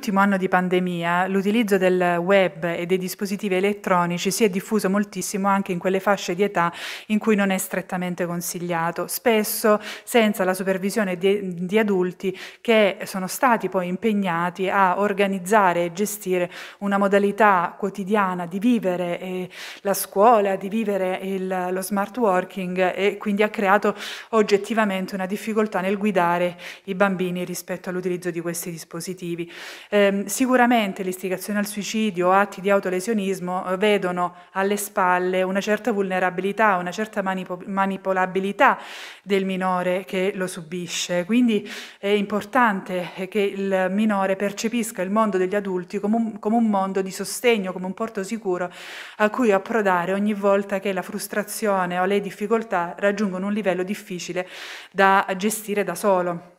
nell'ultimo anno di pandemia l'utilizzo del web e dei dispositivi elettronici si è diffuso moltissimo anche in quelle fasce di età in cui non è strettamente consigliato, spesso senza la supervisione di, di adulti che sono stati poi impegnati a organizzare e gestire una modalità quotidiana di vivere eh, la scuola, di vivere il, lo smart working e quindi ha creato oggettivamente una difficoltà nel guidare i bambini rispetto all'utilizzo di questi dispositivi. Ehm, sicuramente l'istigazione al suicidio o atti di autolesionismo eh, vedono alle spalle una certa vulnerabilità, una certa manipol manipolabilità del minore che lo subisce. Quindi è importante che il minore percepisca il mondo degli adulti come un, come un mondo di sostegno, come un porto sicuro a cui approdare ogni volta che la frustrazione o le difficoltà raggiungono un livello difficile da gestire da solo.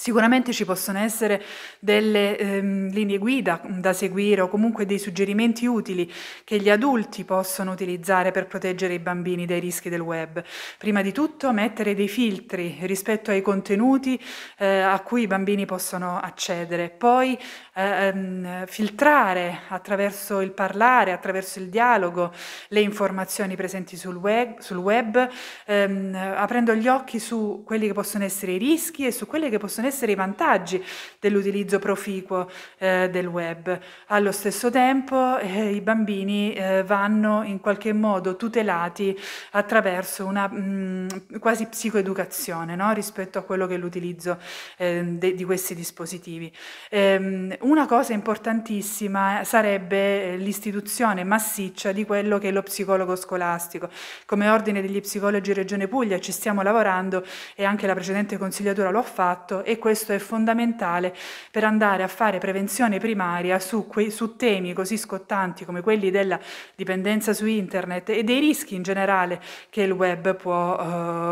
Sicuramente ci possono essere delle ehm, linee guida da seguire o comunque dei suggerimenti utili che gli adulti possono utilizzare per proteggere i bambini dai rischi del web. Prima di tutto mettere dei filtri rispetto ai contenuti eh, a cui i bambini possono accedere, poi eh, ehm, filtrare attraverso il parlare, attraverso il dialogo le informazioni presenti sul web, sul web ehm, aprendo gli occhi su quelli che possono essere i rischi e su quelli che possono essere essere i vantaggi dell'utilizzo proficuo eh, del web. Allo stesso tempo eh, i bambini eh, vanno in qualche modo tutelati attraverso una mh, mm, quasi psicoeducazione no? rispetto a quello che è l'utilizzo ehm, di questi dispositivi. Ehm, una cosa importantissima sarebbe eh, l'istituzione massiccia di quello che è lo psicologo scolastico. Come ordine degli psicologi Regione Puglia ci stiamo lavorando e anche la precedente consigliatura lo ha fatto e questo è fondamentale per andare a fare prevenzione primaria su, quei, su temi così scottanti come quelli della dipendenza su internet e dei rischi in generale che il web può,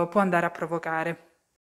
uh, può andare a provocare.